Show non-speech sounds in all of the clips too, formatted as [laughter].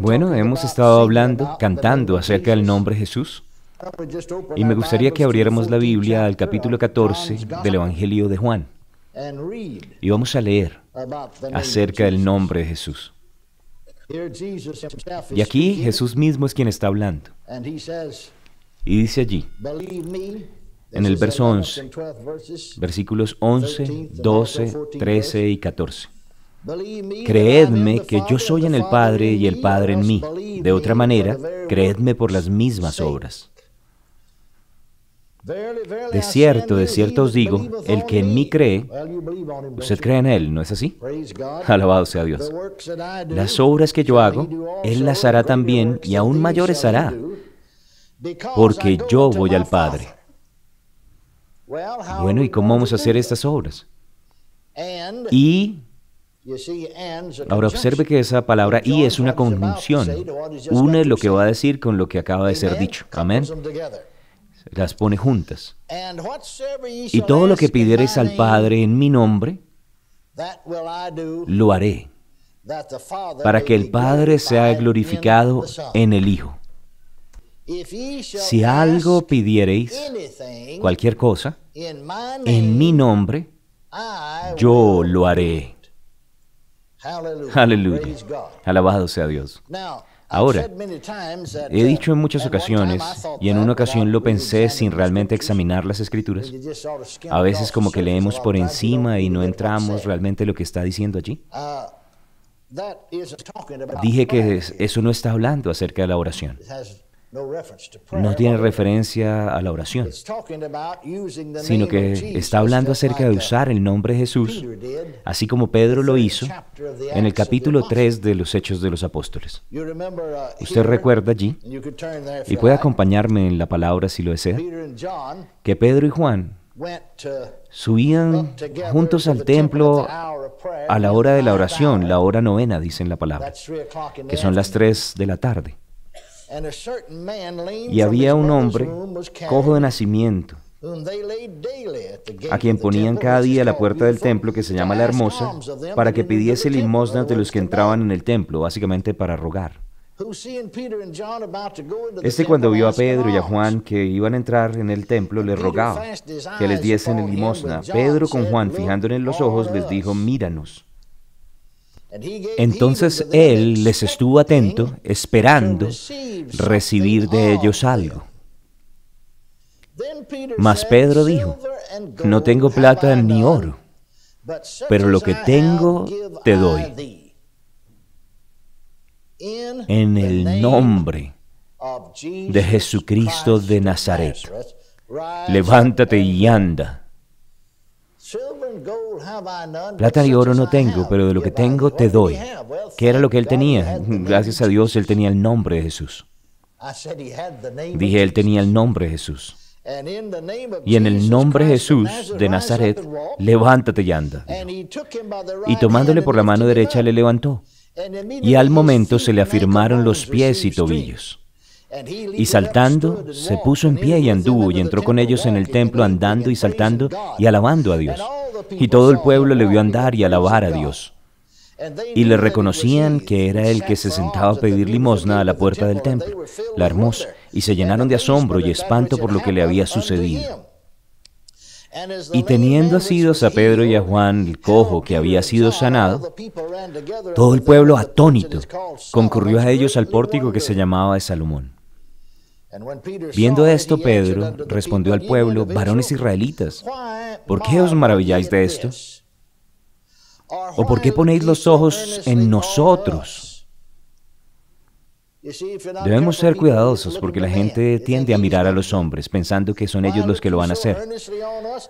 Bueno, hemos estado hablando, cantando acerca del nombre Jesús. Uh, y me gustaría que abriéramos la Biblia al capítulo 14 del Evangelio de Juan. Y vamos a leer acerca del nombre de Jesús. Y aquí Jesús mismo es quien está hablando. Y dice allí, en el verso 11, versículos 11, 12, 13 y 14. Creedme que yo soy en el Padre y el Padre en mí. De otra manera, creedme por las mismas obras. De cierto, de cierto os digo, el que en mí cree, usted cree en él, ¿no es así? Alabado sea Dios. Las obras que yo hago, él las hará también y aún mayores hará, porque yo voy al Padre. Bueno, ¿y cómo vamos a hacer estas obras? Y Ahora observe que esa palabra y es una conjunción. Une lo que va a decir con lo que acaba de ser dicho. Amén. Las pone juntas. Y todo lo que pidiereis al Padre en mi nombre, lo haré para que el Padre sea glorificado en el Hijo. Si algo pidiereis, cualquier cosa, en mi nombre, yo lo haré. Aleluya. Alabado sea Dios. Ahora, he uh, dicho en muchas ocasiones, y en una ocasión lo pensé sin realmente examinar las escrituras, a veces como que leemos por encima y no entramos realmente lo que está diciendo allí. Uh, Dije que eso no está hablando acerca de la oración no tiene referencia a la oración, sino que está hablando acerca de usar el nombre de Jesús, así como Pedro lo hizo en el capítulo 3 de los Hechos de los Apóstoles. Uh, Usted recuerda allí, y puede acompañarme en la palabra si lo desea, que Pedro y Juan subían juntos al templo a la hora de la oración, la hora novena, dicen la palabra, que son las 3 de la tarde. Y había un hombre cojo de nacimiento a quien ponían cada día a la puerta del templo que se llama la hermosa, para que pidiese limosna de los que entraban en el templo, básicamente para rogar. Este cuando vio a Pedro y a Juan que iban a entrar en el templo, le rogaba que les diesen limosna. Pedro con Juan, fijándole en los ojos, les dijo, míranos. Entonces él les estuvo atento, esperando recibir de ellos algo. Mas Pedro dijo, no tengo plata ni oro, pero lo que tengo te doy. En el nombre de Jesucristo de Nazaret, levántate y anda. Plata y oro no tengo, pero de lo que tengo te doy. ¿Qué era lo que él tenía? [laughs] Gracias a Dios él tenía el nombre de Jesús. Dije, él tenía el nombre Jesús. Y en el nombre Jesús de Nazaret, levántate y anda. Y tomándole por la mano derecha le levantó. Y al momento se le afirmaron los pies y tobillos. Y saltando, se puso en pie y anduvo y entró con ellos en el templo andando y saltando y alabando a Dios. Y todo el pueblo le vio andar y alabar a Dios. Y le reconocían que era el que se sentaba a pedir limosna a la puerta del templo, la hermosa, y se llenaron de asombro y espanto por lo que le había sucedido. Y teniendo asidos a Pedro y a Juan, el cojo que había sido sanado, todo el pueblo atónito concurrió a ellos al pórtico que se llamaba de Salomón. Viendo esto, Pedro respondió al pueblo, varones israelitas, ¿por qué os maravilláis de esto? ¿O por qué ponéis los ojos en nosotros? Debemos ser cuidadosos porque la gente tiende a mirar a los hombres pensando que son ellos los que lo van a hacer.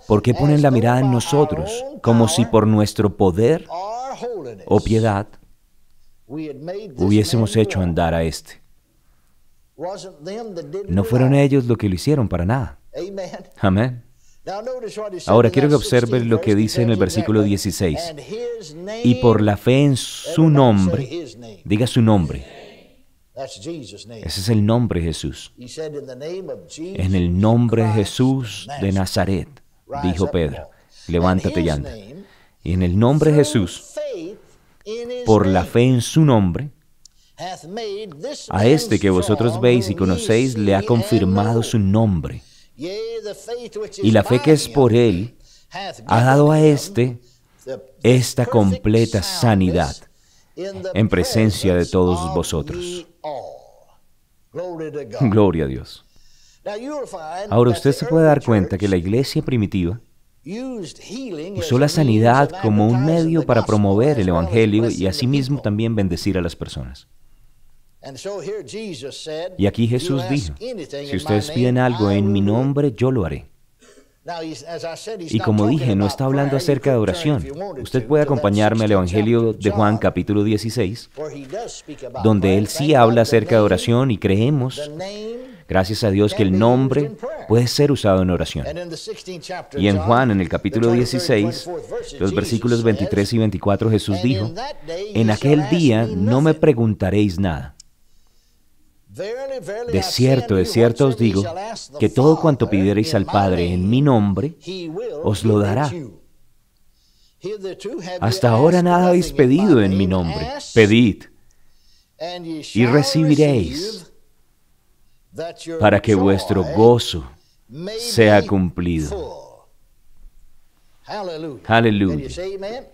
¿Por qué ponen la mirada en nosotros como si por nuestro poder o piedad hubiésemos hecho andar a este? No fueron ellos lo que lo hicieron para nada. Amén. Ahora quiero que observen lo que dice en el versículo 16. Y por la fe en su nombre, diga su nombre. Ese es el nombre de Jesús. En el nombre de Jesús de Nazaret, dijo Pedro, levántate y anda. Y en el nombre de Jesús, por la fe en su nombre, a este que vosotros veis y conocéis le ha confirmado su nombre. Y la fe que es por él ha dado a este esta completa sanidad en presencia de todos vosotros. Gloria a Dios. Ahora usted se puede dar cuenta que la iglesia primitiva usó la sanidad como un medio para promover el Evangelio y asimismo también bendecir a las personas. Y aquí Jesús dijo, si ustedes piden algo en mi nombre, yo lo haré. Y como dije, no está hablando acerca de oración. Usted puede acompañarme al Evangelio de Juan capítulo 16, donde él sí habla acerca de oración y creemos, gracias a Dios, que el nombre puede ser usado en oración. Y en Juan, en el capítulo 16, los versículos 23 y 24, Jesús dijo, en aquel día no me preguntaréis nada. De cierto, de cierto os digo, que todo cuanto pidierais al Padre en mi nombre, os lo dará. Hasta ahora nada habéis pedido en mi nombre. Pedid y recibiréis para que vuestro gozo sea cumplido. Aleluya.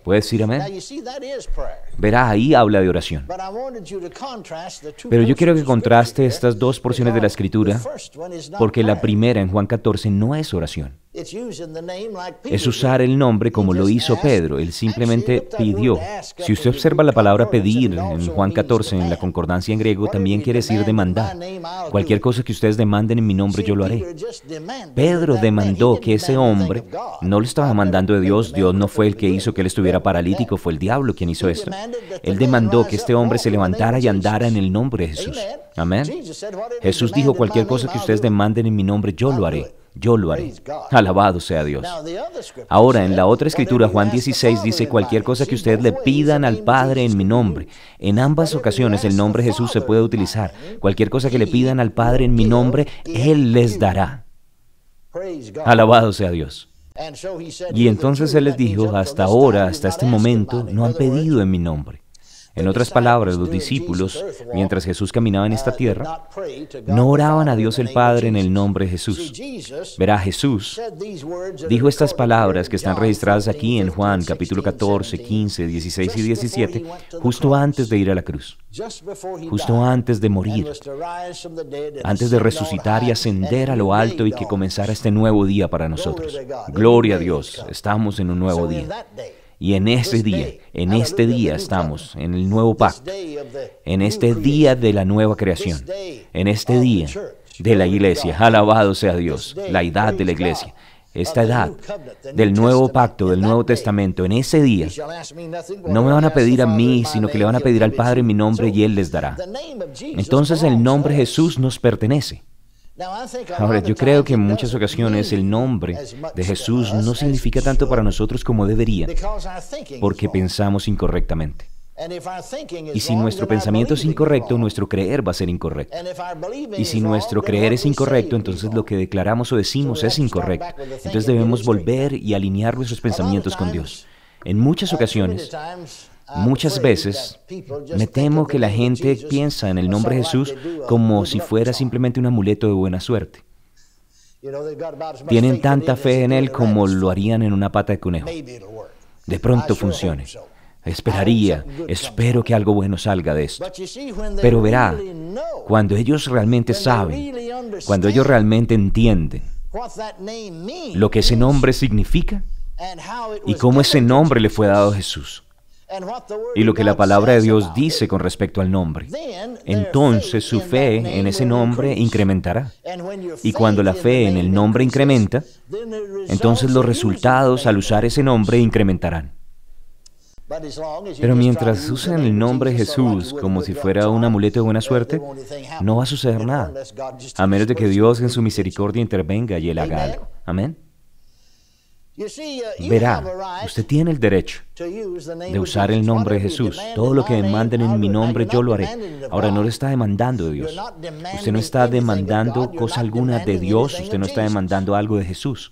¿Puedes decir amén? Verá, ahí habla de oración. Pero yo quiero que contraste estas dos porciones de la escritura, porque la primera en Juan 14 no es oración es usar el nombre como lo hizo Pedro. Él simplemente pidió. Si usted observa la palabra pedir en Juan 14, en la concordancia en griego, también quiere decir demandar. Cualquier cosa que ustedes demanden en mi nombre, yo lo haré. Pedro demandó que ese hombre no lo estaba mandando de Dios. Dios no fue el que hizo que él estuviera paralítico, fue el diablo quien hizo esto. Él demandó que este hombre se levantara y andara en el nombre de Jesús. Amén. Jesús dijo, cualquier cosa que ustedes demanden en mi nombre, yo lo haré yo lo haré. Alabado sea Dios. Ahora, en la otra escritura, Juan 16 dice, cualquier cosa que ustedes le pidan al Padre en mi nombre. En ambas ocasiones el nombre Jesús se puede utilizar. Cualquier cosa que le pidan al Padre en mi nombre, Él les dará. Alabado sea Dios. Y entonces Él les dijo, hasta ahora, hasta este momento, no han pedido en mi nombre. En otras palabras, los discípulos, mientras Jesús caminaba en esta tierra, no oraban a Dios el Padre en el nombre de Jesús. Verá, Jesús dijo estas palabras que están registradas aquí en Juan capítulo 14, 15, 16 y 17, justo antes de ir a la cruz, justo antes de morir, antes de resucitar y ascender a lo alto y que comenzara este nuevo día para nosotros. Gloria a Dios, estamos en un nuevo día. Y en ese día, en este día estamos, en el nuevo pacto, en este día de la nueva creación, en este día de la iglesia. Alabado sea Dios, la edad de la iglesia. Esta edad del nuevo pacto, del Nuevo Testamento, en ese día, no me van a pedir a mí, sino que le van a pedir al Padre mi nombre y Él les dará. Entonces el nombre Jesús nos pertenece. Ahora, yo creo que en muchas ocasiones el nombre de Jesús no significa tanto para nosotros como debería, porque pensamos incorrectamente. Y si nuestro pensamiento es incorrecto, nuestro creer va a ser incorrecto. Y si nuestro creer es incorrecto, entonces lo que declaramos o decimos es incorrecto. Entonces debemos volver y alinear nuestros pensamientos con Dios. En muchas ocasiones, Muchas veces me temo que la gente piensa en el nombre de Jesús como si fuera simplemente un amuleto de buena suerte. Tienen tanta fe en Él como lo harían en una pata de conejo. De pronto funcione. Esperaría, espero que algo bueno salga de esto. Pero verá, cuando ellos realmente saben, cuando ellos realmente entienden lo que ese nombre significa y cómo ese nombre le fue dado a Jesús, y lo que la palabra de Dios dice con respecto al nombre. Entonces su fe en ese nombre incrementará. Y cuando la fe en el nombre incrementa, entonces los resultados al usar ese nombre incrementarán. Pero mientras usen el nombre Jesús como si fuera un amuleto de buena suerte, no va a suceder nada, a menos de que Dios en su misericordia intervenga y él haga algo. Amén. Uh, Verá, usted tiene el derecho de usar el nombre de Jesús. Todo lo que demanden en mi nombre yo lo haré. Ahora no le está demandando de Dios. Usted no está demandando cosa alguna de Dios. Usted no está demandando algo de Jesús.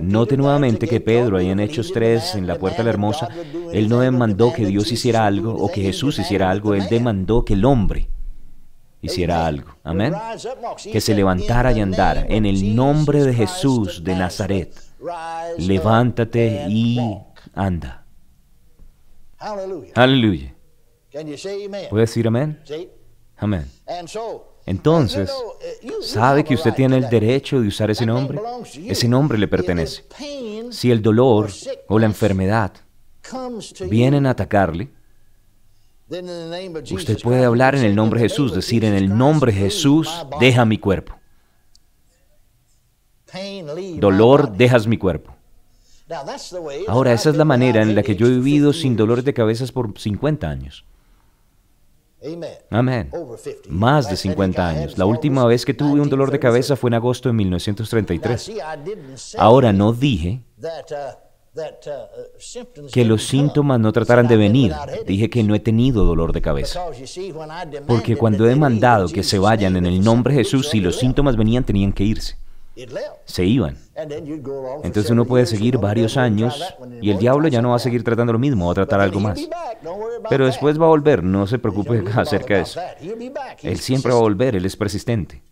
Note nuevamente que Pedro, ahí en Hechos 3, en la Puerta de la Hermosa, él no demandó que Dios hiciera algo o que Jesús hiciera algo, él demandó que el hombre hiciera algo. Amén. Que se levantara y andara en el nombre de Jesús de Nazaret levántate y anda. Aleluya. ¿Puede decir amén? Amén. Entonces, eh, sabe que usted tiene el derecho de usar ese nombre. Ese nombre le pertenece. Si el dolor o la enfermedad vienen a atacarle, usted puede hablar en el nombre de Jesús, decir en el nombre de Jesús, deja mi cuerpo. Dolor, dejas mi cuerpo. Ahora, esa es la manera en la que yo he vivido sin dolores de cabezas por 50 años. Amén. Más de 50 años. La última vez que tuve un dolor de cabeza fue en agosto de 1933. Ahora no dije uh, uh, uh, que los síntomas no trataran de venir. Dije que no he tenido dolor de cabeza. Porque cuando he demandado que se vayan en el nombre de Jesús, si los síntomas venían, tenían que irse se iban. Entonces uno puede seguir varios años y el diablo ya no va a seguir tratando lo mismo, va a tratar algo más. Pero después va a volver, no se preocupe acerca de eso. Él siempre va a volver, él es persistente.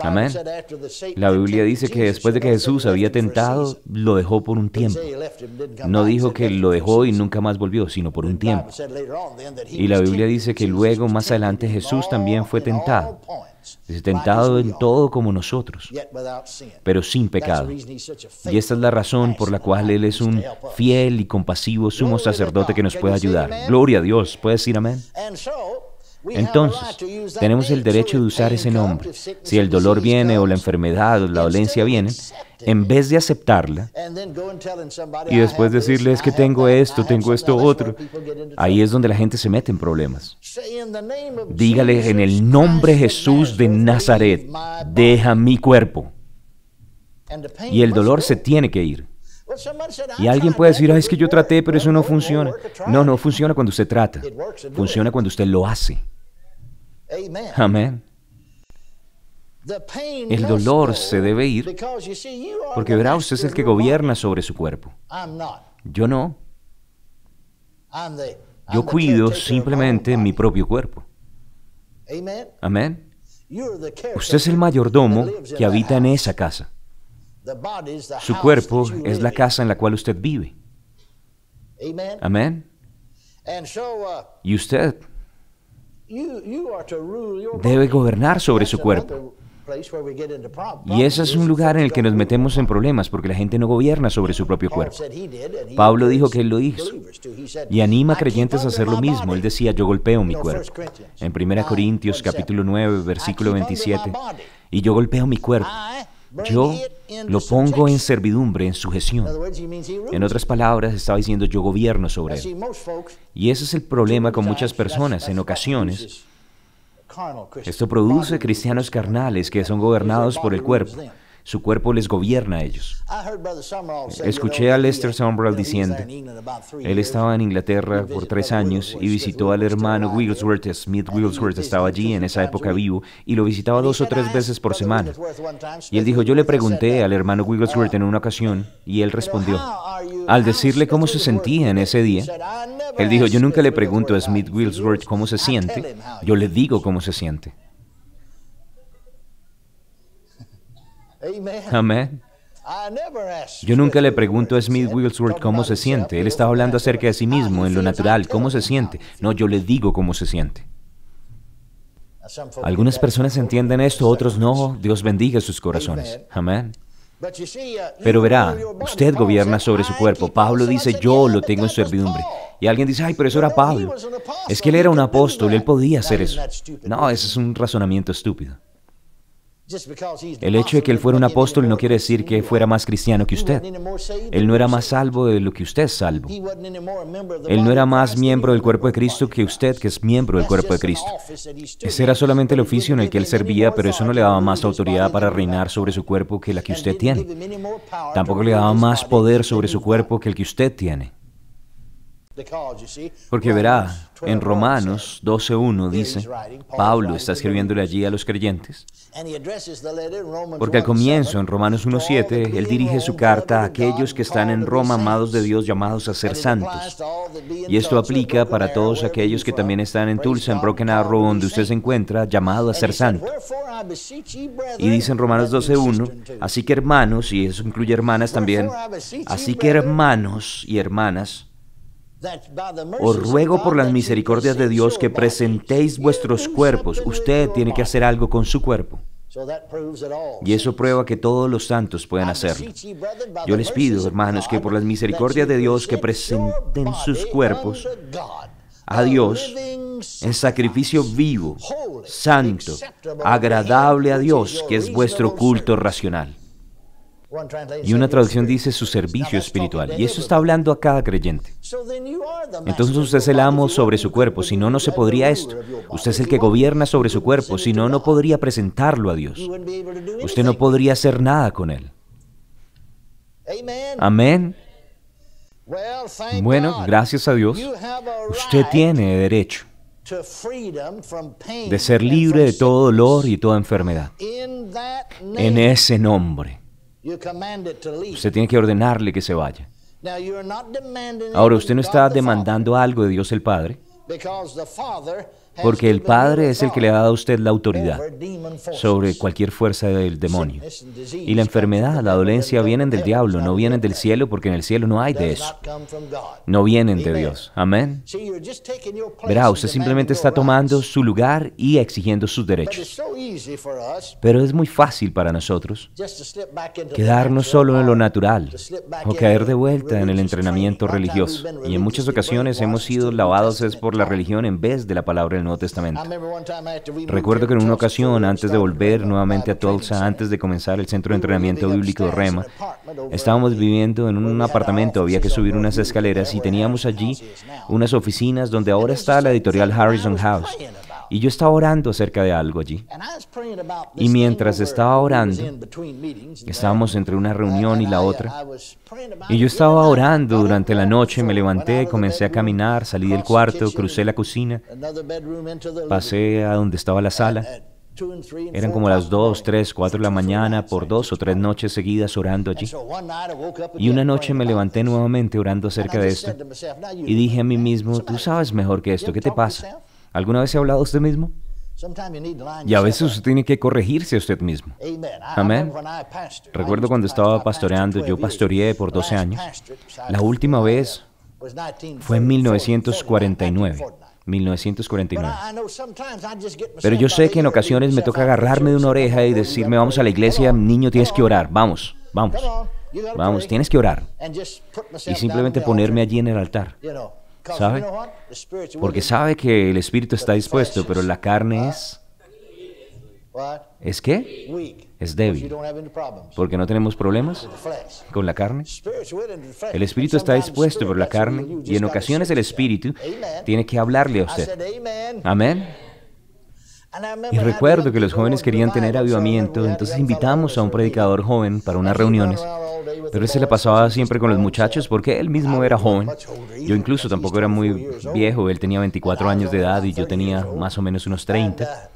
Amén. La Biblia dice que después de que Jesús había tentado, lo dejó por un tiempo. No dijo que lo dejó y nunca más volvió, sino por un tiempo. Y la Biblia dice que luego, más adelante, Jesús también fue tentado es tentado en todo como nosotros, pero sin pecado. Y esta es la razón por la cual Él es un fiel y compasivo sumo sacerdote que nos puede ayudar. Gloria a Dios. ¿Puedes decir amén? Entonces, tenemos el derecho de usar ese nombre. Si el dolor viene o la enfermedad o la dolencia viene, en vez de aceptarla y después decirle, es que tengo esto, tengo esto otro, ahí es donde la gente se mete en problemas. Dígale en el nombre Jesús de Nazaret, deja mi cuerpo. Y el dolor se tiene que ir. Y alguien puede decir, es que yo traté, pero eso no funciona. No, no funciona cuando usted trata. Funciona cuando usted lo hace. Amén. El dolor se debe ir porque verá usted es el que gobierna sobre su cuerpo. Yo no. Yo cuido simplemente mi propio cuerpo. Amén. Usted es el mayordomo que habita en esa casa. Su cuerpo es la casa en la cual usted vive. Amén. Uh, y usted debe gobernar sobre su cuerpo. Y ese es un lugar en el que nos metemos en problemas porque la gente no gobierna sobre su propio cuerpo. Pablo dijo que él lo hizo y anima a creyentes a hacer lo mismo. Él decía, yo golpeo mi cuerpo. En 1 Corintios capítulo 9, versículo 27, y yo golpeo mi cuerpo yo lo pongo en servidumbre, en sujeción. En otras palabras, estaba diciendo yo gobierno sobre él. Y ese es el problema con muchas personas. En ocasiones, esto produce cristianos carnales que son gobernados por el cuerpo. Su cuerpo les gobierna a ellos. Escuché a uh, Lester Sombrell diciendo, él estaba en Inglaterra por tres años y visitó al hermano Wigglesworth, Smith Wigglesworth estaba allí en esa época vivo, y lo visitaba dos o tres veces por semana. Y él dijo, yo le pregunté al hermano uh, Wigglesworth en una ocasión, y él respondió, al decirle cómo se sentía en ese día, él dijo, yo nunca le pregunto a Smith Wigglesworth cómo se siente, yo le digo cómo se siente. Amén. Yo nunca le pregunto a Smith Willsworth cómo se siente. Él estaba hablando acerca de sí mismo, en lo natural, cómo se siente. No, yo le digo cómo se siente. Algunas personas entienden esto, otros no. Dios bendiga sus corazones. Amén. Uh, pero verá, usted gobierna sobre su cuerpo. Pablo dice, yo lo tengo en servidumbre. Y alguien dice, ay, pero eso era Pablo. Es que él era un apóstol, él podía hacer eso. No, ese es un razonamiento estúpido. El hecho de que él fuera un apóstol no quiere decir que fuera más cristiano que usted. Él no era más salvo de lo que usted es salvo. Él no era más miembro del cuerpo de Cristo que usted, que es miembro del cuerpo de Cristo. Ese era solamente el oficio en el que él servía, pero eso no le daba más autoridad para reinar sobre su cuerpo que la que usted tiene. Tampoco le daba más poder sobre su cuerpo que el que usted tiene. Porque verá, en Romanos 12.1 dice, Pablo está escribiéndole allí a los creyentes, porque al comienzo, en Romanos 1.7, él dirige su carta a aquellos que están en Roma, amados de Dios, llamados a ser santos. Y esto aplica para todos aquellos que también están en Tulsa, en Broken Arrow, donde usted se encuentra, llamado a ser santo. Y dice en Romanos 12.1, así que hermanos, y eso incluye hermanas también, así que hermanos y hermanas, os ruego por las misericordias de Dios que presentéis vuestros cuerpos. Usted tiene que hacer algo con su cuerpo. Y eso prueba que todos los santos pueden hacerlo. Yo les pido, hermanos, que por las misericordias de Dios que presenten sus cuerpos a Dios en sacrificio vivo, santo, agradable a Dios, que es vuestro culto racional. Y una traducción dice su servicio espiritual. Y eso está hablando a cada creyente. Entonces usted es el amo sobre su cuerpo, si no, no se podría esto. Usted es el que gobierna sobre su cuerpo, si no, no podría presentarlo a Dios. Usted no podría hacer nada con él. Amén. Bueno, gracias a Dios, usted tiene derecho de ser libre de todo dolor y toda enfermedad. En ese nombre. Usted tiene que ordenarle que se vaya. Ahora, usted no está demandando algo de Dios el Padre, porque el Padre es el que le ha dado a usted la autoridad sobre cualquier fuerza del demonio. Y la enfermedad, la dolencia vienen del diablo, no vienen del cielo, porque en el cielo no hay de eso. No vienen de Dios. Amén. Verá, usted simplemente está tomando su lugar y exigiendo sus derechos. Pero es muy fácil para nosotros quedarnos solo en lo natural o caer de vuelta en el entrenamiento religioso. Y en muchas ocasiones hemos sido lavados por la religión en vez de la palabra del Nuevo Testamento. Recuerdo que en una ocasión, antes de volver nuevamente a Tulsa, antes de comenzar el centro de entrenamiento bíblico de Rema, estábamos viviendo en un apartamento, había que subir unas escaleras y teníamos allí unas oficinas donde ahora está la editorial Harrison House. Y yo estaba orando acerca de algo allí. Y mientras estaba orando, estábamos entre una reunión y la otra. Y yo estaba orando durante la noche, me levanté, comencé a caminar, salí del cuarto, crucé la cocina, pasé a donde estaba la sala. Eran como las 2, 3, 4 de la mañana por dos o tres noches seguidas orando allí. Y una noche me levanté nuevamente orando acerca de esto. Y dije a mí mismo, tú sabes mejor que esto, ¿qué te pasa? ¿Alguna vez ha hablado usted mismo? Y a veces usted tiene que corregirse a usted mismo. Amén. Recuerdo cuando estaba pastoreando, yo pastoreé por 12 años. La última vez fue en 1949. 1949. Pero yo sé que en ocasiones me toca agarrarme de una oreja y decirme, vamos a la iglesia, niño, tienes que orar, vamos, vamos, vamos, tienes que orar. Y simplemente ponerme allí en el altar. ¿Sabe? Porque sabe que el espíritu está dispuesto, pero la carne es... ¿Es qué? Es débil. Porque no tenemos problemas con la carne. El espíritu está dispuesto, pero la carne, y en ocasiones el espíritu tiene que hablarle a usted. Amén. Y recuerdo que los jóvenes querían tener avivamiento, entonces invitamos a un predicador joven para unas reuniones. Pero él se la pasaba siempre con los muchachos porque él mismo era joven. Yo incluso tampoco era muy viejo, él tenía 24 años de edad y yo tenía más o menos unos 30.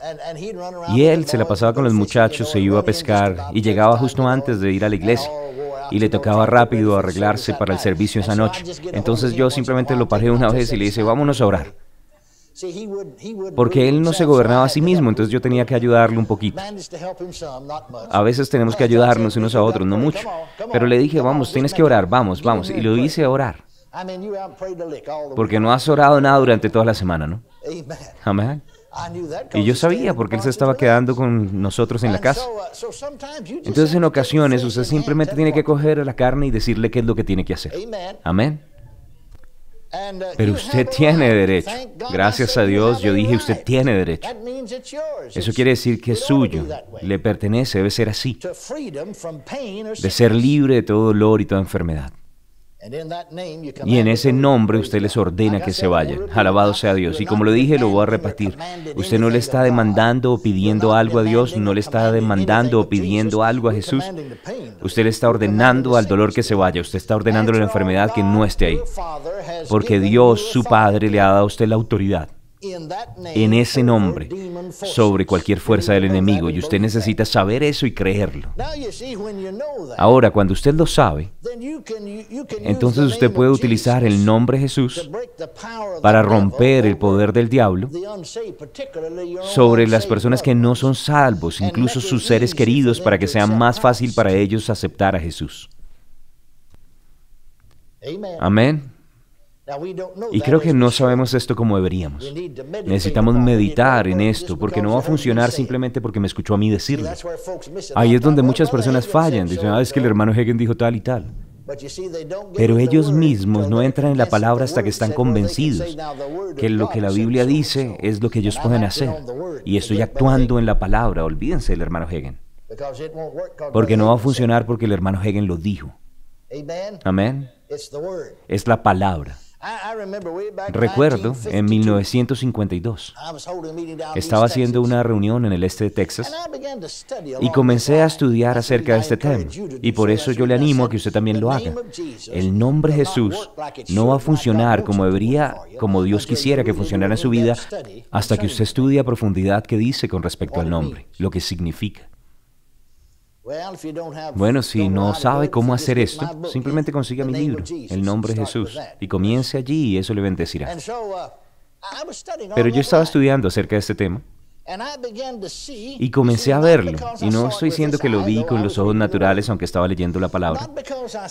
Uh, y él se la pasaba con los muchachos, se iba a pescar y llegaba justo antes de ir a la iglesia oh, y le tocaba rápido arreglarse para el servicio esa noche. Entonces yo simplemente lo paré una vez y le dije, vámonos a orar. Porque él no se gobernaba a sí mismo, entonces yo tenía que ayudarle un poquito. A veces tenemos que ayudarnos unos a otros, no mucho. Pero le dije, vamos, tienes que orar, vamos, vamos. Y lo hice orar. Porque no has orado nada durante toda la semana, ¿no? Amén. Y yo sabía porque él se estaba quedando con nosotros en la casa. Uh, entonces en ocasiones usted simplemente tiene que coger la carne y decirle qué es lo que tiene que hacer. Amén. Uh, Pero usted tiene derecho. Gracias a Dios yo dije usted tiene derecho. Eso quiere decir que es suyo, le pertenece, debe ser así. De ser libre de todo dolor y toda enfermedad. Y en ese nombre usted les ordena que se vayan. Alabado sea Dios. Y como lo dije, lo voy a repetir. Usted no le está demandando o pidiendo algo a Dios, no le está demandando o pidiendo algo a Jesús. Usted le está ordenando al dolor que se vaya. Usted está ordenando a la enfermedad que no esté ahí. Porque Dios, su Padre, le ha dado a usted la autoridad en ese nombre sobre cualquier fuerza del enemigo y usted necesita saber eso y creerlo. Ahora, cuando usted lo sabe, entonces usted puede utilizar el nombre Jesús para romper el poder del diablo sobre las personas que no son salvos, incluso sus seres queridos, para que sea más fácil para ellos aceptar a Jesús. Amén. Y creo que no sabemos esto como deberíamos. Necesitamos meditar en esto porque no va a funcionar simplemente porque me escuchó a mí decirlo. Ahí es donde muchas personas fallan. Dicen, ah, es que el hermano Hegel dijo tal y tal. Pero ellos mismos no entran en la palabra hasta que están convencidos que lo que la Biblia dice es lo que ellos pueden hacer. Y estoy actuando en la palabra, olvídense del hermano Hegel. Porque no va a funcionar porque el hermano Hegel lo dijo. Amén. Es la palabra. Recuerdo, en 1952, estaba haciendo una reunión en el este de Texas y comencé a estudiar acerca de este tema. Y por eso yo le animo a que usted también lo haga. El nombre Jesús no va a funcionar como debería, como Dios quisiera que funcionara en su vida, hasta que usted estudie a profundidad qué dice con respecto al nombre, lo que significa. Bueno, si no sabe cómo hacer esto, simplemente consiga mi libro, El nombre de Jesús, y comience allí y eso le bendecirá. Uh, Pero yo estaba estudiando acerca de este tema y comencé a verlo, y no estoy diciendo que lo vi con los ojos naturales, aunque estaba leyendo la palabra,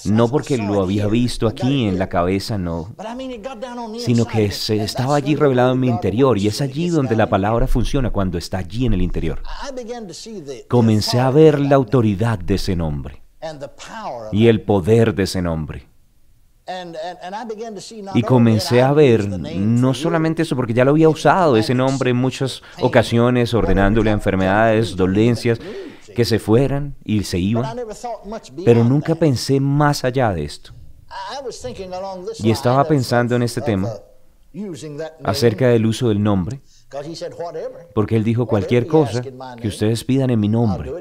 no porque lo había visto aquí en la cabeza, no, sino que se estaba allí revelado en mi interior, y es allí donde la palabra funciona, cuando está allí en el interior. Comencé a ver la autoridad de ese nombre y el poder de ese nombre. Y comencé a ver no solamente eso, porque ya lo había usado ese nombre en muchas ocasiones, ordenándole enfermedades, dolencias, que se fueran y se iban, pero nunca pensé más allá de esto. Y estaba pensando en este tema uh, acerca del uso del nombre porque Él dijo cualquier cosa que ustedes pidan en mi nombre,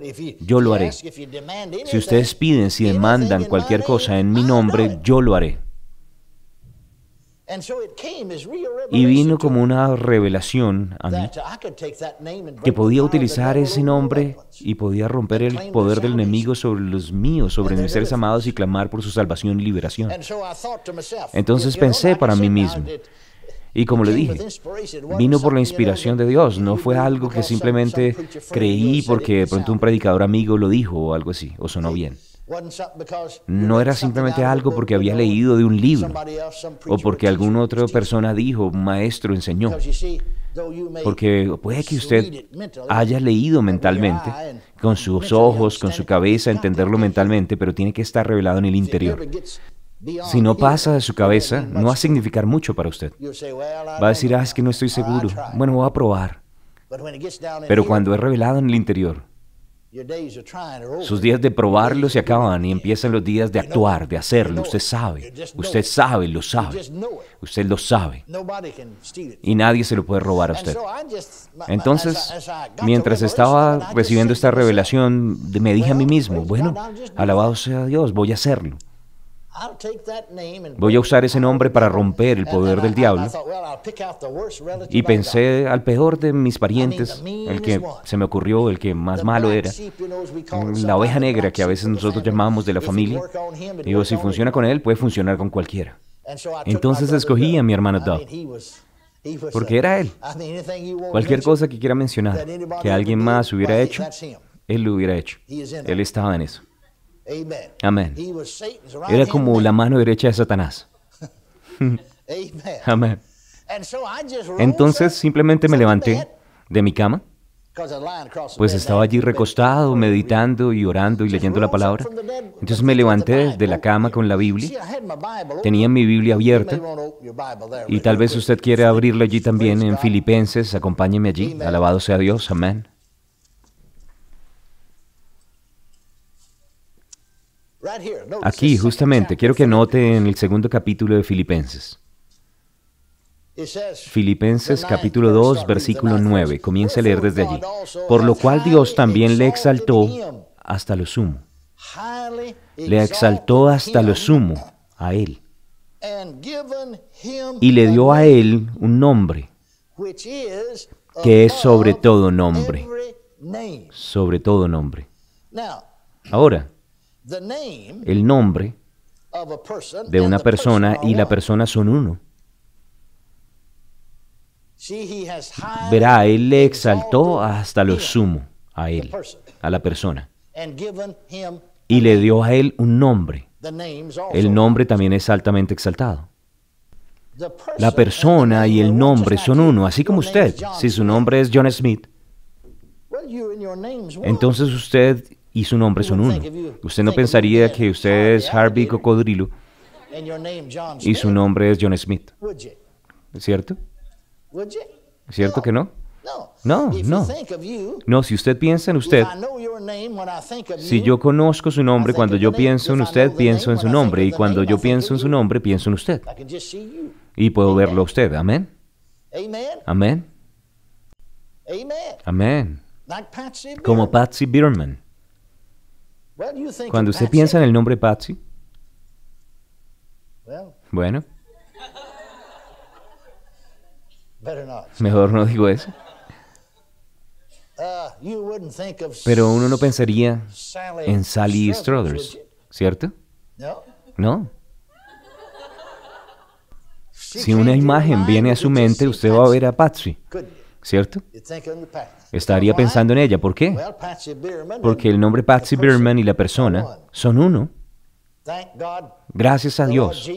yo lo haré. Si ustedes piden, si demandan cualquier cosa en mi nombre, yo lo haré. Y vino como una revelación a mí que podía utilizar ese nombre y podía romper el poder del enemigo sobre los míos, sobre mis seres amados y clamar por su salvación y liberación. Entonces pensé para mí mismo, y como le dije, vino por la inspiración de Dios, no fue algo que simplemente creí porque de pronto un predicador amigo lo dijo o algo así, o sonó bien. No era simplemente algo porque había leído de un libro o porque alguna otra persona dijo, maestro enseñó. Porque puede que usted haya leído mentalmente, con sus ojos, con su cabeza, entenderlo mentalmente, pero tiene que estar revelado en el interior si no pasa de su cabeza, no va a significar mucho para usted. Va a decir, ah, es que no estoy seguro. Bueno, voy a probar. Pero cuando es revelado en el interior, sus días de probarlo se acaban y empiezan los días de actuar, de hacerlo. Usted sabe, usted sabe, lo sabe, usted lo sabe. Y nadie se lo puede robar a usted. Entonces, mientras estaba recibiendo esta revelación, me dije a mí mismo, bueno, alabado sea Dios, voy a hacerlo. Voy a usar ese nombre para romper el poder del diablo. Y pensé al peor de mis parientes, el que se me ocurrió, el que más malo era, mm, la oveja negra que a veces nosotros llamamos de la familia. Digo, si funciona con él, puede funcionar con cualquiera. Entonces escogí a mi hermano Doug. Porque era uh, él. Cualquier cosa que quiera mencionar que alguien más hubiera hecho, él lo hubiera hecho. Él estaba en eso. Amén. Era como la mano derecha de Satanás. [laughs] Amén. Entonces simplemente me levanté de mi cama, pues estaba allí recostado, meditando y orando y leyendo la palabra. Entonces me levanté de la cama con la Biblia. Tenía mi Biblia abierta. Y tal vez usted quiere abrirla allí también en Filipenses. Acompáñeme allí. Alabado sea Dios. Amén. Aquí, justamente, quiero que note en el segundo capítulo de Filipenses. Filipenses capítulo 2, versículo 9. Comienza a leer desde allí. Por lo cual Dios también le exaltó hasta lo sumo. Le exaltó hasta lo sumo a él. Y le dio a él un nombre que es sobre todo nombre. Sobre todo nombre. Ahora, el nombre de una persona y la persona son uno. Verá, él le exaltó hasta lo sumo a él, a la persona, y le dio a él un nombre. El nombre también es altamente exaltado. La persona y el nombre son uno, así como usted. Si su nombre es John Smith, entonces usted y su nombre son uno. Usted no pensaría que usted es Harvey Cocodrilo y su nombre es John Smith. ¿Cierto? ¿Cierto que no? No, no. No, si usted piensa en usted, si yo conozco su nombre, cuando yo pienso en usted, pienso en su nombre, y cuando yo pienso en su nombre, pienso en usted. Y puedo verlo a usted, amén. Amén. Amén. Como Patsy Bierman. Cuando usted piensa en el nombre Patsy, bueno, mejor no digo eso. Uh, Pero uno no pensaría en Sally Struthers, ¿cierto? No. Si una imagen viene a su mente, usted va a ver a Patsy, ¿cierto? estaría pensando en ella. ¿Por qué? Porque el nombre Patsy Berman y la persona son uno. Gracias a Dios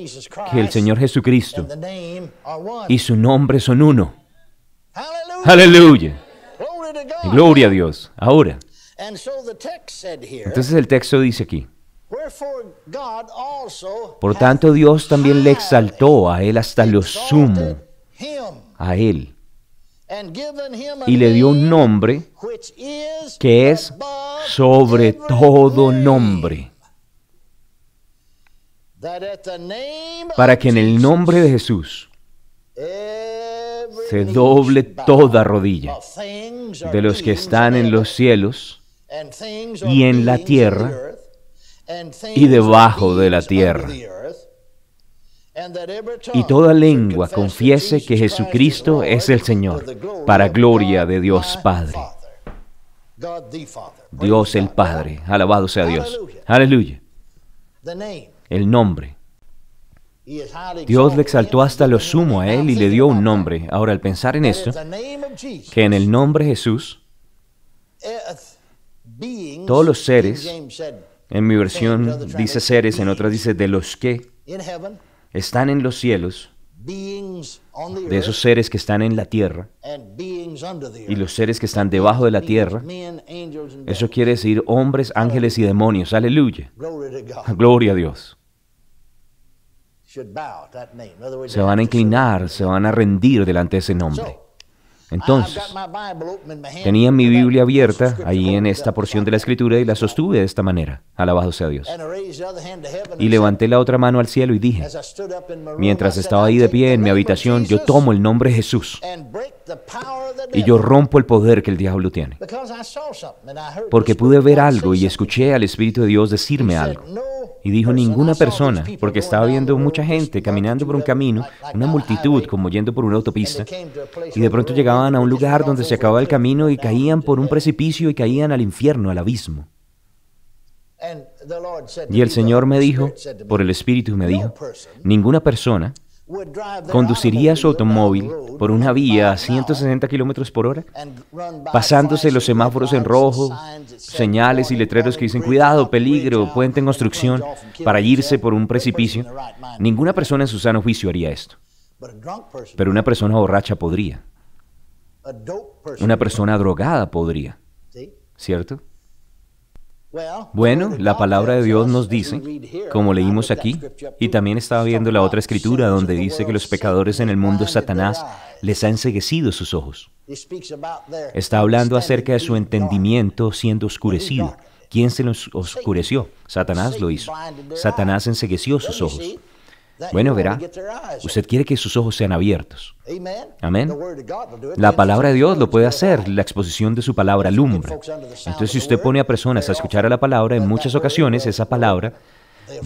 que el Señor Jesucristo y su nombre son uno. Aleluya. Gloria a Dios. Ahora. Entonces el texto dice aquí. Por tanto Dios también le exaltó a él hasta lo sumo. A él y le dio un nombre que es sobre todo nombre. Para que en el nombre de Jesús se doble toda rodilla de los que están en los cielos y en la tierra y debajo de la tierra y toda lengua confiese que Jesucristo es el Señor, para gloria de Dios Padre. Dios el Padre, alabado sea Dios. Aleluya. El nombre. Dios le exaltó hasta lo sumo a él y le dio un nombre. Ahora, al pensar en esto, que en el nombre de Jesús, todos los seres, en mi versión dice seres, en otras dice de los que, están en los cielos, de esos seres que están en la tierra y los seres que están debajo de la tierra, eso quiere decir hombres, ángeles y demonios. Aleluya. [laughs] Gloria a Dios. Se van a inclinar, se van a rendir delante de ese nombre. Entonces, tenía mi Biblia abierta ahí en esta porción de la escritura y la sostuve de esta manera, alabado sea Dios. Y levanté la otra mano al cielo y dije, mientras estaba ahí de pie en mi habitación, yo tomo el nombre Jesús y yo rompo el poder que el diablo tiene. Porque pude ver algo y escuché al Espíritu de Dios decirme algo. Y dijo ninguna persona, porque estaba viendo mucha gente caminando por un camino, una multitud como yendo por una autopista, y de pronto llegaban a un lugar donde se acababa el camino y caían por un precipicio y caían al infierno, al abismo. Y el Señor me dijo, por el Espíritu me dijo, ninguna persona, conduciría su automóvil por una vía a 160 kilómetros por hora, pasándose los semáforos en rojo, señales y letreros que dicen cuidado, peligro, puente en construcción, para irse por un precipicio. Ninguna persona en su sano juicio haría esto. Pero una persona borracha podría. Una persona drogada podría. ¿Cierto? Bueno, la palabra de Dios nos dice, como leímos aquí, y también estaba viendo la otra escritura donde dice que los pecadores en el mundo Satanás les ha enseguecido sus ojos. Está hablando acerca de su entendimiento siendo oscurecido. ¿Quién se los oscureció? Satanás lo hizo. Satanás ensegueció sus ojos. Bueno, verá, usted quiere que sus ojos sean abiertos. Amén. La palabra de Dios lo puede hacer, la exposición de su palabra alumbra. Entonces, si usted pone a personas a escuchar a la palabra, en muchas ocasiones esa palabra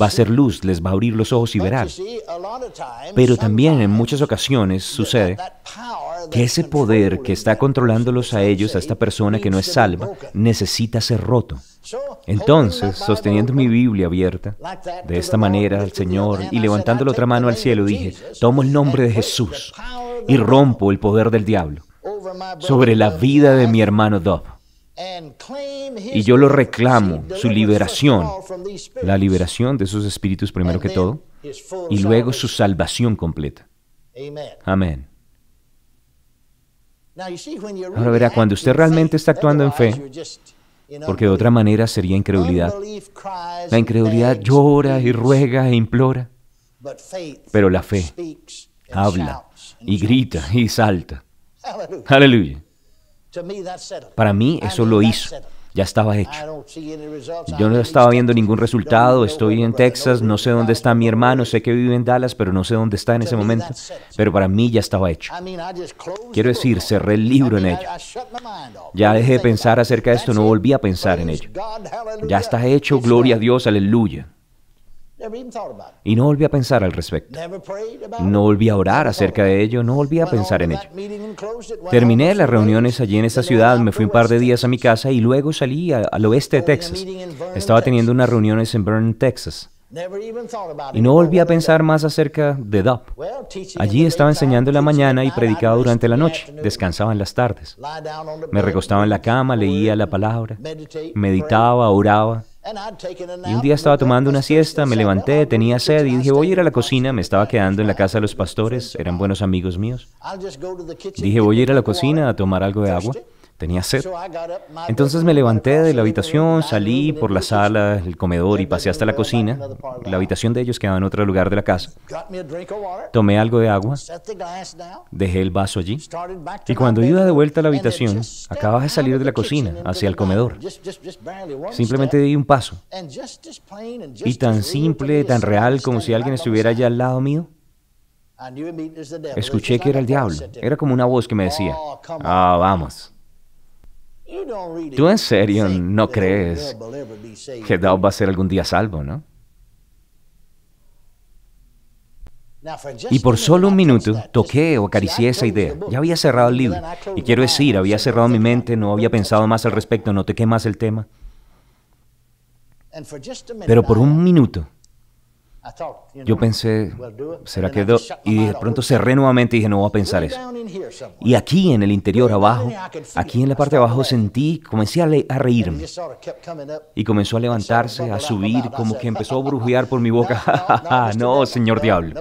va a ser luz, les va a abrir los ojos y verán. Pero también en muchas ocasiones sucede que ese poder que está controlándolos a ellos, a esta persona que no es salva, necesita ser roto. Entonces, sosteniendo mi Biblia abierta, de esta manera al Señor, y levantando la otra mano al cielo, dije, tomo el nombre de Jesús y rompo el poder del diablo sobre la vida de mi hermano Dove. Y yo lo reclamo, su liberación, la liberación de esos espíritus primero que todo, y luego su salvación completa. Amén. Ahora verá, cuando usted realmente está actuando en fe, porque de otra manera sería incredulidad. La incredulidad llora y ruega e implora, pero la fe habla y grita y salta. Aleluya. Para mí eso lo hizo ya estaba hecho. Yo no estaba viendo ningún resultado, estoy en Texas, no sé dónde está mi hermano, sé que vive en Dallas, pero no sé dónde está en ese momento, pero para mí ya estaba hecho. Quiero decir, cerré el libro en ello. Ya dejé de pensar acerca de esto, no volví a pensar en ello. Ya está hecho, gloria a Dios, aleluya. Y no volví a pensar al respecto. No volví a orar acerca de ello, no volví a pensar en ello. Terminé las reuniones allí en esa ciudad, me fui un par de días a mi casa y luego salí al oeste de Texas. Estaba teniendo unas reuniones en Vernon, Texas. Y no volví a pensar más acerca de Dub. Allí estaba enseñando en la mañana y predicaba durante la noche. Descansaba en las tardes. Me recostaba en la cama, leía la palabra, meditaba, oraba. Y un día estaba tomando una siesta, me levanté, tenía sed y dije, voy a ir a la cocina, me estaba quedando en la casa de los pastores, eran buenos amigos míos. Dije, voy a ir a la cocina a tomar algo de agua. Tenía sed. Entonces me levanté de la habitación, salí por la sala, el comedor y pasé hasta la cocina. La habitación de ellos quedaba en otro lugar de la casa. Tomé algo de agua, dejé el vaso allí y cuando iba de vuelta a la habitación, acababa de salir de la cocina hacia el comedor. Simplemente di un paso. Y tan simple, tan real como si alguien estuviera allá al lado mío. Escuché que era el diablo. Era como una voz que me decía, oh, ah, vamos. Tú en serio no crees que Dao va a ser algún día salvo, ¿no? Y por solo un minuto toqué o acaricié esa idea. Ya había cerrado el libro. Y quiero decir, había cerrado mi mente, no había pensado más al respecto, no toqué más el tema. Pero por un minuto yo pensé, ¿será que do? Y de pronto cerré nuevamente y dije, no voy a pensar eso. Y aquí en el interior abajo, aquí en la parte de abajo sentí, comencé a, a reírme. Y comenzó a levantarse, a subir, como que empezó a [laughs] brujear por mi boca. no, [laughs] ah, señor diablo.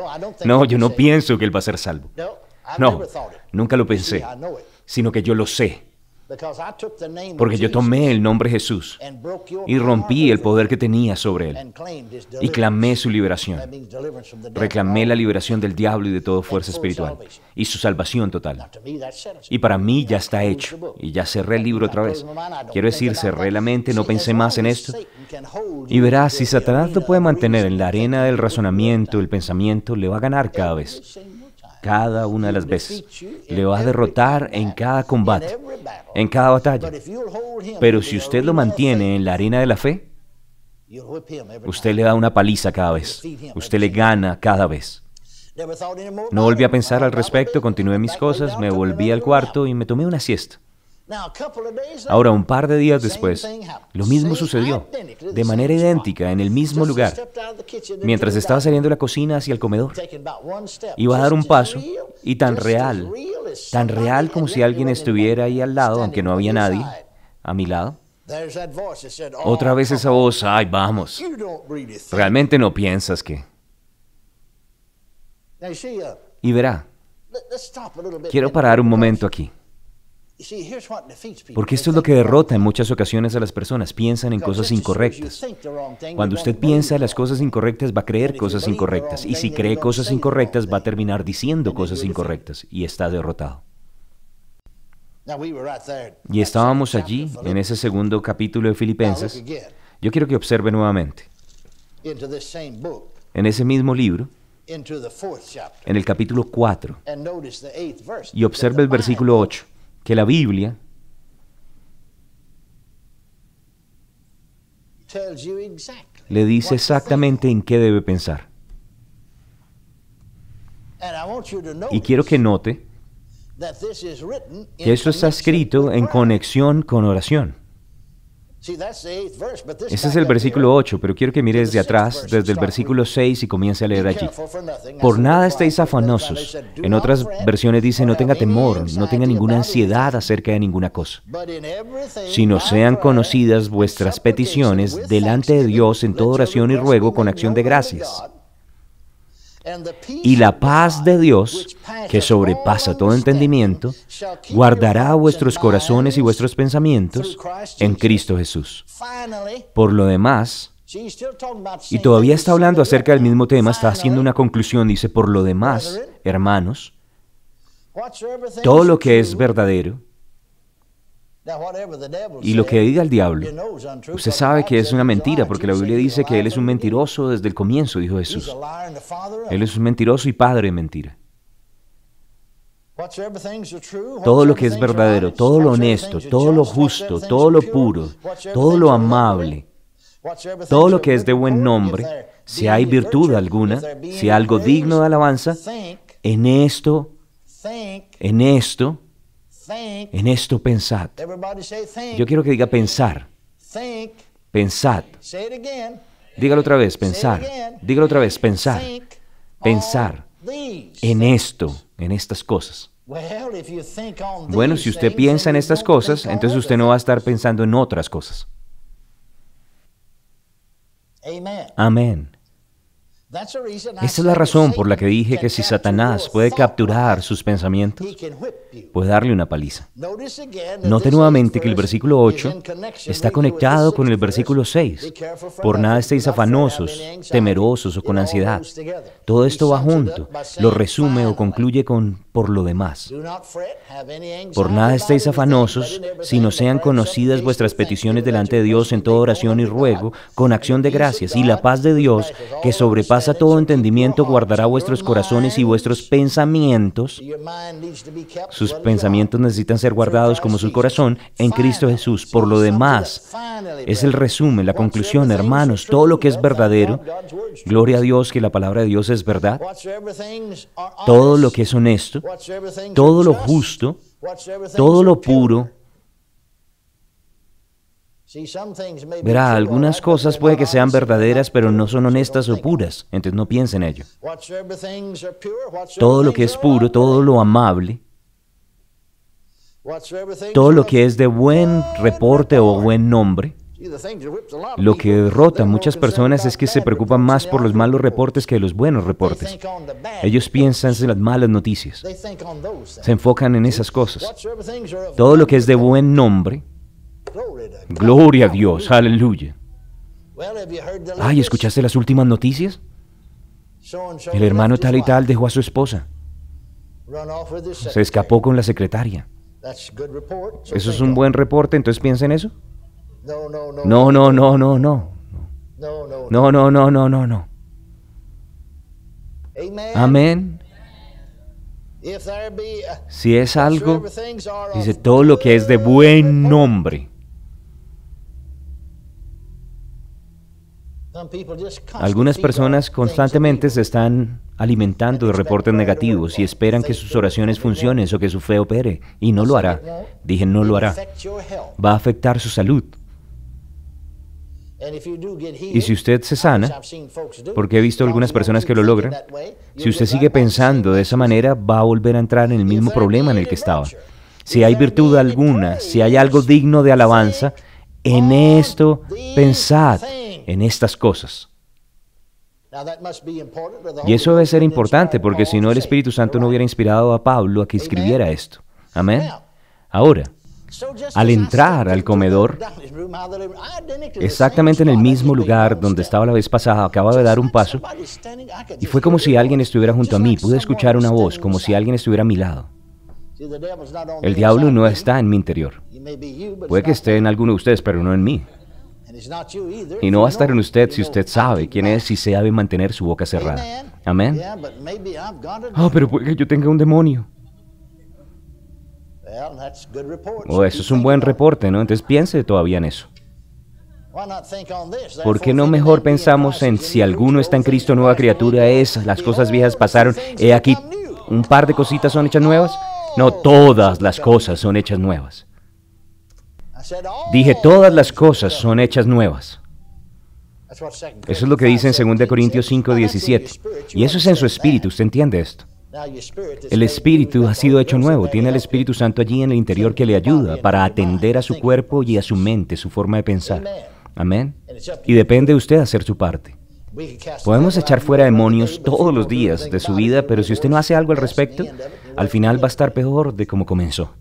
No, yo no pienso que él va a ser salvo. No, nunca lo pensé, sino que yo lo sé. Porque yo tomé el nombre Jesús y rompí el poder que tenía sobre él y clamé su liberación. Reclamé la liberación del diablo y de toda fuerza espiritual y su salvación total. Y para mí ya está hecho y ya cerré el libro otra vez. Quiero decir, cerré la mente, no pensé más en esto. Y verás, si Satanás lo puede mantener en la arena del razonamiento, el pensamiento, le va a ganar cada vez cada una de las veces. Le va a derrotar en cada combate, en cada batalla. Pero si usted lo mantiene en la arena de la fe, usted le da una paliza cada vez. Usted le gana cada vez. No volví a pensar al respecto, continué mis cosas, me volví al cuarto y me tomé una siesta. Ahora, un par de días después, lo mismo sucedió, de manera idéntica, en el mismo lugar. Mientras estaba saliendo de la cocina hacia el comedor, iba a dar un paso y tan real, tan real como si alguien estuviera ahí al lado, aunque no había nadie a mi lado. Oh, Otra vez esa voz, ay, vamos. Realmente no piensas que... Uh, y verá, quiero parar un momento aquí. Porque esto es lo que derrota en muchas ocasiones a las personas. Piensan en cosas incorrectas. Cuando usted piensa en las cosas incorrectas, va a creer cosas incorrectas. Y si cree cosas incorrectas, va a terminar diciendo cosas incorrectas. Y está derrotado. Y estábamos allí, en ese segundo capítulo de Filipenses. Yo quiero que observe nuevamente. En ese mismo libro, en el capítulo 4, y observe el versículo 8 que la Biblia le dice exactamente en qué debe pensar. Y quiero que note que esto está escrito en conexión con oración. Ese es el versículo 8, pero quiero que mires desde atrás, desde el versículo 6 y comience a leer allí. Por nada estéis afanosos. En otras versiones dice, no tenga temor, no tenga ninguna ansiedad acerca de ninguna cosa, sino sean conocidas vuestras peticiones delante de Dios en toda oración y ruego con acción de gracias. Y la paz de Dios, que sobrepasa todo entendimiento, guardará vuestros corazones y vuestros pensamientos en Cristo Jesús. Por lo demás, y todavía está hablando acerca del mismo tema, está haciendo una conclusión, dice, por lo demás, hermanos, todo lo que es verdadero, y lo que diga el diablo, usted sabe que es una mentira, porque la Biblia dice que Él es un mentiroso desde el comienzo, dijo Jesús. Él es un mentiroso y padre de mentira. Todo lo que es verdadero, todo lo honesto, todo lo justo, todo lo puro, todo lo amable, todo lo que es de buen nombre, si hay virtud alguna, si algo digno de alabanza, en esto, en esto, en esto pensad. Yo quiero que diga pensar. Pensad. Dígalo otra vez, pensar. Dígalo otra vez, pensar. Pensar en esto, en estas cosas. Bueno, si usted piensa en estas cosas, entonces usted no va a estar pensando en otras cosas. Amén. Esta es la razón por la que dije que si Satanás puede capturar sus pensamientos, puede darle una paliza. Note nuevamente que el versículo 8 está conectado con el versículo 6. Por nada estéis afanosos, temerosos o con ansiedad. Todo esto va junto, lo resume o concluye con por lo demás. Por nada estéis afanosos, sino sean conocidas vuestras peticiones delante de Dios en toda oración y ruego, con acción de gracias, y la paz de Dios, que sobrepasa todo entendimiento, guardará vuestros corazones y vuestros pensamientos. Sus pensamientos necesitan ser guardados como su corazón en Cristo Jesús. Por lo demás, es el resumen, la conclusión, hermanos, todo lo que es verdadero. Gloria a Dios que la palabra de Dios es verdad. Todo lo que es honesto todo lo justo, todo lo puro. Verá, algunas cosas puede que sean verdaderas, pero no son honestas o puras, entonces no piensen en ello. Todo lo que es puro, todo lo amable, todo lo que es de buen reporte o buen nombre, lo que derrota a muchas personas es que se preocupan más por los malos reportes que los buenos reportes. Ellos piensan en las malas noticias. Se enfocan en esas cosas. Todo lo que es de buen nombre. Gloria a Dios, aleluya. Ay, ¿escuchaste las últimas noticias? El hermano tal y tal dejó a su esposa. Se escapó con la secretaria. ¿Eso es un buen reporte? Entonces piensa en eso. No, no, no. No, no, no, no, no. No, no, no, Amén. Si es algo, dice todo lo que es de buen nombre. Algunas personas constantemente se están alimentando de reportes negativos y esperan que sus oraciones funcionen o que su fe opere, y no lo hará. Dije, no lo hará. Va a afectar su salud. Y si usted se sana, porque he visto algunas personas que lo logran, si usted sigue pensando de esa manera, va a volver a entrar en el mismo problema en el que estaba. Si hay virtud alguna, si hay algo digno de alabanza, en esto pensad, en estas cosas. Y eso debe ser importante, porque si no el Espíritu Santo no hubiera inspirado a Pablo a que escribiera esto. Amén. Ahora, al entrar al comedor, exactamente en el mismo lugar donde estaba la vez pasada, acababa de dar un paso y fue como si alguien estuviera junto a mí. Pude escuchar una voz, como si alguien estuviera a mi lado. El diablo no está en mi interior. Puede que esté en alguno de ustedes, pero no en mí. Y no va a estar en usted si usted sabe quién es y sabe mantener su boca cerrada. Amén. Ah, pero puede que yo tenga un demonio. Oh, eso es un buen reporte, ¿no? Entonces piense todavía en eso. ¿Por qué no mejor pensamos en si alguno está en Cristo, nueva criatura es, las cosas viejas pasaron, he aquí un par de cositas son hechas nuevas? Oh, no, todas las cosas son hechas nuevas. Dije, todas las cosas son hechas nuevas. Eso es lo que dice en 2 Corintios 5, 17. Y eso es en su espíritu, ¿usted entiende esto? El Espíritu ha sido hecho nuevo, tiene el Espíritu Santo allí en el interior que le ayuda para atender a su cuerpo y a su mente, su forma de pensar. Amén. Y depende de usted hacer su parte. Podemos echar fuera demonios todos los días de su vida, pero si usted no hace algo al respecto, al final va a estar peor de como comenzó.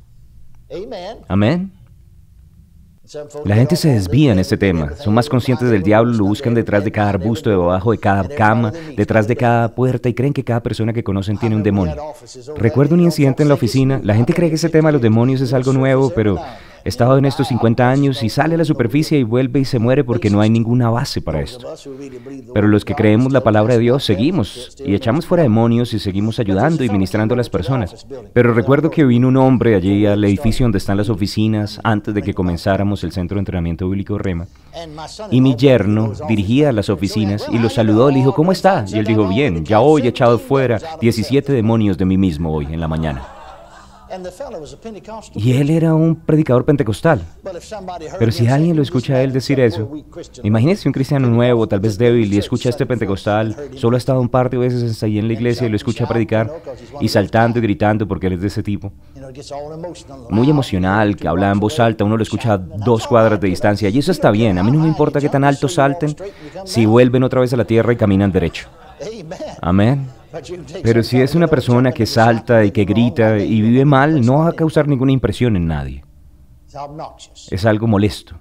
Amén. La gente se desvía en este tema, son más conscientes del diablo, lo buscan detrás de cada arbusto, debajo de cada cama, detrás de cada puerta y creen que cada persona que conocen tiene un demonio. Recuerdo un incidente en la oficina, la gente cree que ese tema de los demonios es algo nuevo, pero He estado en estos 50 años y sale a la superficie y vuelve y se muere porque no hay ninguna base para esto. Pero los que creemos la palabra de Dios seguimos y echamos fuera demonios y seguimos ayudando y ministrando a las personas. Pero recuerdo que vino un hombre allí al edificio donde están las oficinas antes de que comenzáramos el centro de entrenamiento bíblico Rema. Y mi yerno dirigía las oficinas y lo saludó, le dijo, ¿cómo está? Y él dijo, bien, ya hoy he echado fuera 17 demonios de mí mismo hoy en la mañana. Y él era un predicador pentecostal. Pero si alguien lo escucha a él decir eso, imagínese un cristiano nuevo, tal vez débil, y escucha a este pentecostal, solo ha estado un par de veces ahí en la iglesia y lo escucha predicar, y saltando y gritando porque él es de ese tipo. Muy ah, emocional, que habla en voz alta, uno lo escucha a dos ah, cuadras de distancia, y eso está bien, a mí no me ah, importa qué tan alto salten si vuelven otra vez a la tierra y caminan derecho. Amén. Pero si es una persona que salta y que grita y vive mal, no va a causar ninguna impresión en nadie. Es algo molesto.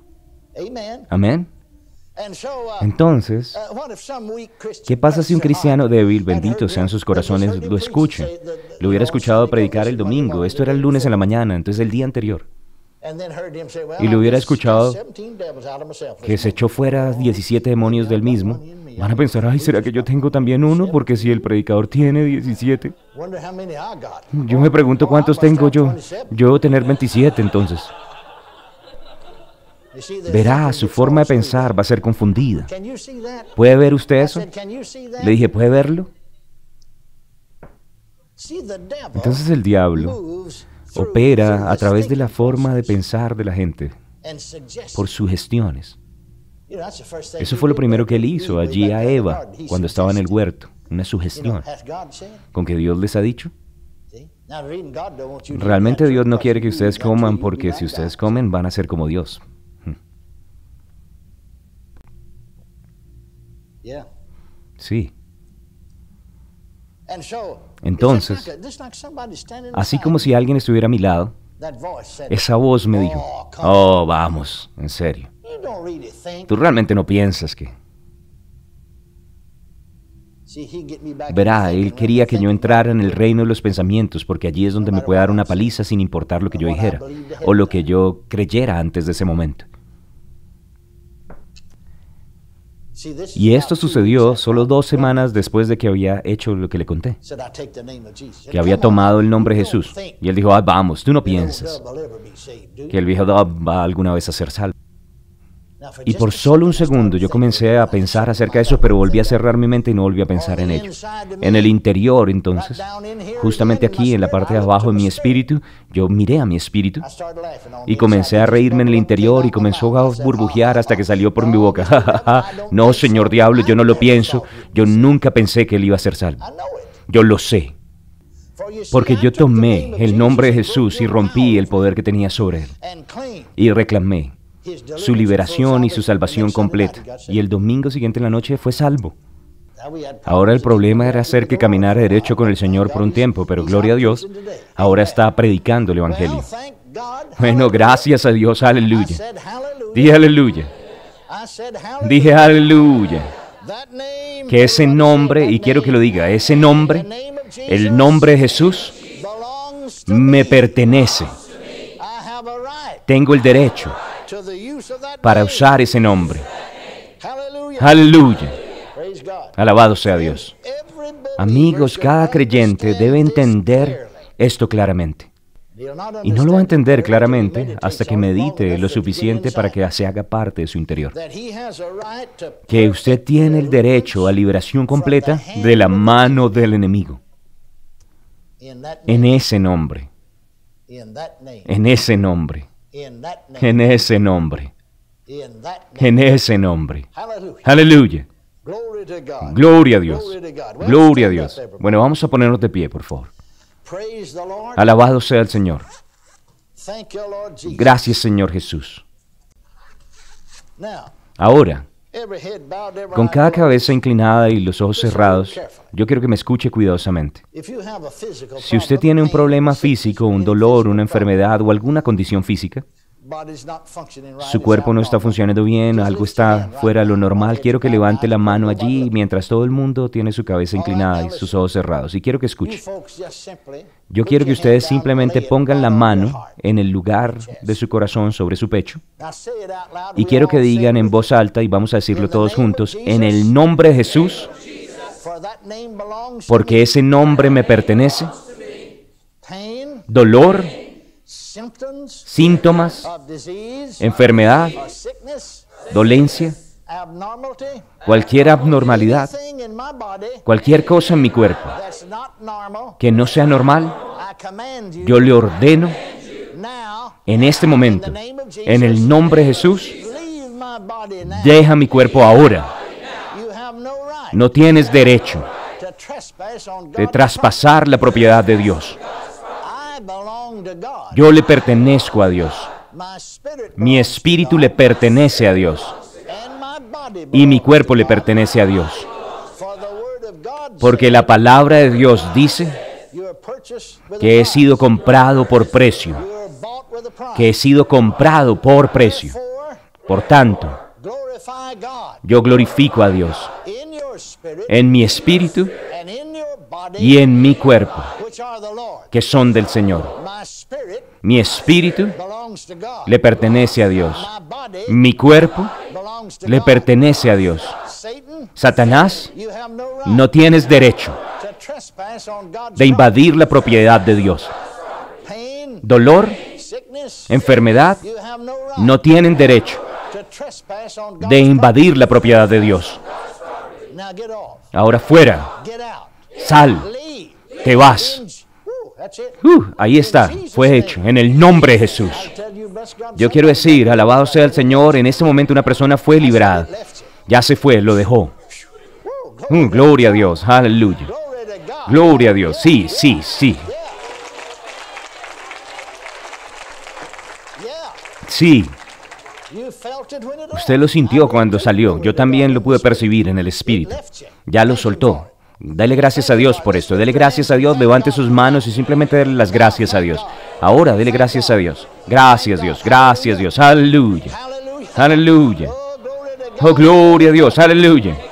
Amén. Entonces, ¿qué pasa si un cristiano débil, bendito sean sus corazones, lo escucha? Lo hubiera escuchado predicar el domingo, esto era el lunes en la mañana, entonces el día anterior. Y lo hubiera escuchado que se echó fuera 17 demonios del mismo Van a pensar, ay, ¿será que yo tengo también uno? Porque si el predicador tiene 17. Mm, yo me pregunto cuántos tengo yo. Yo tener 27 entonces. Verá, su forma de pensar va a ser confundida. ¿Puede ver usted eso? Le dije, ¿puede verlo? Entonces el diablo opera a través de la forma de pensar de la gente por sugestiones. Eso fue lo primero que él hizo allí a Eva cuando estaba en el huerto, una sugestión. ¿Con que Dios les ha dicho? Realmente Dios no quiere que ustedes coman porque si ustedes comen van a ser como Dios. Hmm. Sí. Entonces, así como si alguien estuviera a mi lado, esa voz me oh, dijo, oh, vamos, en serio. Tú realmente no piensas que... Verá, él quería que yo entrara en el reino de los pensamientos porque allí es donde me puede dar una paliza sin importar lo que yo dijera o lo que yo creyera antes de ese momento. Y esto sucedió solo dos semanas después de que había hecho lo que le conté, que había tomado el nombre de Jesús. Y él dijo, ah, vamos, tú no piensas que el viejo va alguna vez a ser salvo. Y por solo un segundo yo comencé a pensar acerca de eso, pero volví a cerrar mi mente y no volví a pensar en ello. En el interior, entonces, justamente aquí, en la parte de abajo de mi espíritu, yo miré a mi espíritu y comencé a reírme en el interior y comenzó a oh, burbujear hasta que salió por mi oh, boca. [laughs] no, señor diablo, yo no lo pienso. Yo nunca pensé que él iba a ser salvo. Yo lo sé. Porque yo tomé el nombre de Jesús y rompí el poder que tenía sobre él. Y reclamé su liberación y su salvación completa. Y el domingo siguiente en la noche fue salvo. Ahora el problema era hacer que caminara derecho con el Señor por un tiempo, pero gloria a Dios, ahora está predicando el Evangelio. Bueno, gracias a Dios, aleluya. Dije aleluya. Dije aleluya. Que ese nombre, y quiero que lo diga, ese nombre, el nombre de Jesús, me pertenece. Tengo el derecho para usar ese nombre. Aleluya. Alabado sea Dios. Amigos, cada creyente debe entender esto claramente. Y no lo va a entender claramente hasta que medite lo suficiente para que se haga parte de su interior. Que usted tiene el derecho a liberación completa de la mano del enemigo. En ese nombre. En ese nombre. En ese nombre. En ese nombre. Aleluya. Gloria a Dios. Gloria a Dios. Bueno, vamos a ponernos de pie, por favor. Alabado sea el Señor. Gracias, Señor Jesús. Ahora, con cada cabeza inclinada y los ojos cerrados, yo quiero que me escuche cuidadosamente. Si usted tiene un problema físico, un dolor, una enfermedad o alguna condición física, su cuerpo no está funcionando bien, algo está fuera de lo normal. Quiero que levante la mano allí mientras todo el mundo tiene su cabeza inclinada y sus ojos cerrados. Y quiero que escuche. Yo quiero que ustedes simplemente pongan la mano en el lugar de su corazón sobre su pecho. Y quiero que digan en voz alta, y vamos a decirlo todos juntos, en el nombre de Jesús, porque ese nombre me pertenece. Dolor síntomas, enfermedad, dolencia, cualquier abnormalidad, cualquier cosa en mi cuerpo que no sea normal, yo le ordeno en este momento, en el nombre de Jesús, deja mi cuerpo ahora. No tienes derecho de traspasar la propiedad de Dios. Yo le pertenezco a Dios. Mi espíritu le pertenece a Dios. Y mi cuerpo le pertenece a Dios. Porque la palabra de Dios dice que he sido comprado por precio. Que he sido comprado por precio. Por tanto, yo glorifico a Dios. En mi espíritu y en mi cuerpo, que son del Señor. Mi espíritu le pertenece a Dios. Mi cuerpo le pertenece a Dios. Satanás, no tienes derecho de invadir la propiedad de Dios. Dolor, enfermedad, no tienen derecho de invadir la propiedad de Dios. Ahora fuera. Sal, te vas. Uh, ahí está, fue hecho, en el nombre de Jesús. Yo quiero decir, alabado sea el Señor, en este momento una persona fue liberada Ya se fue, lo dejó. Mm, gloria a Dios, aleluya. Gloria a Dios, sí, sí, sí. Sí. Usted lo sintió cuando salió, yo también lo pude percibir en el espíritu. Ya lo soltó, Dale gracias a Dios por esto. Dale gracias a Dios. Levante sus manos y simplemente dele las gracias a Dios. Ahora dele gracias a Dios. Gracias Dios. Gracias Dios. Aleluya. Aleluya. Oh, gloria a Dios. Aleluya.